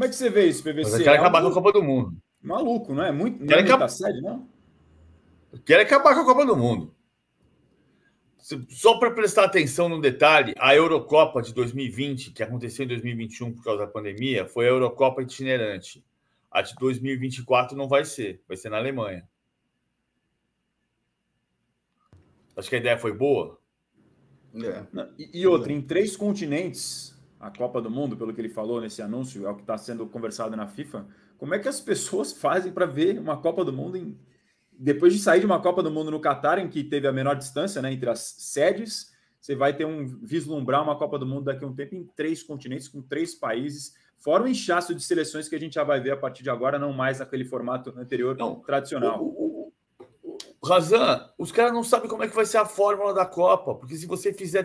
Como é que você vê isso, PVC? Mas é acabar com a Copa do Mundo. Maluco, não é? Muito, não é muita sede, não? Querem acabar com a Copa do Mundo. Só para prestar atenção num detalhe, a Eurocopa de 2020, que aconteceu em 2021 por causa da pandemia, foi a Eurocopa itinerante. A de 2024 não vai ser, vai ser na Alemanha. Acho que a ideia foi boa. É. E, e outra, em três continentes, a Copa do Mundo, pelo que ele falou nesse anúncio, é o que está sendo conversado na FIFA. Como é que as pessoas fazem para ver uma Copa do Mundo em... depois de sair de uma Copa do Mundo no Catar, em que teve a menor distância né, entre as sedes? Você vai ter um vislumbrar uma Copa do Mundo daqui a um tempo em três continentes, com três países, fora o inchaço de seleções que a gente já vai ver a partir de agora, não mais naquele formato anterior não, tradicional. O, o Razan, os caras não sabem como é que vai ser a fórmula da Copa, porque se você fizer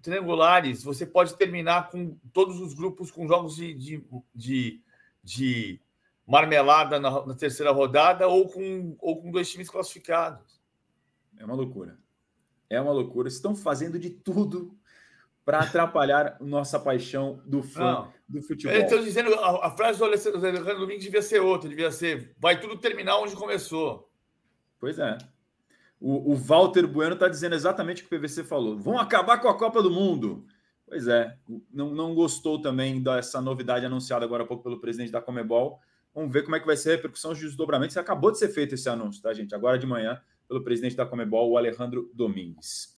triangulares, você pode terminar com todos os grupos com jogos de, de, de, de marmelada na, na, terceira rodada ou com, ou com dois times classificados. É uma loucura. É uma loucura. Estão fazendo de tudo para atrapalhar nossa paixão do fã não. do futebol. Eles estão dizendo a, a frase do Alessandro Domingues devia ser outra, devia ser vai tudo terminar onde começou. Pois é. O, o Walter Bueno está dizendo exatamente o que o PVC falou. Vão acabar com a Copa do Mundo. Pois é, não, não gostou também dessa novidade anunciada agora há pouco pelo presidente da Comebol. Vamos ver como é que vai ser a repercussão dos desdobramentos. Acabou de ser feito esse anúncio, tá, gente? Agora de manhã, pelo presidente da Comebol, o Alejandro Domingues.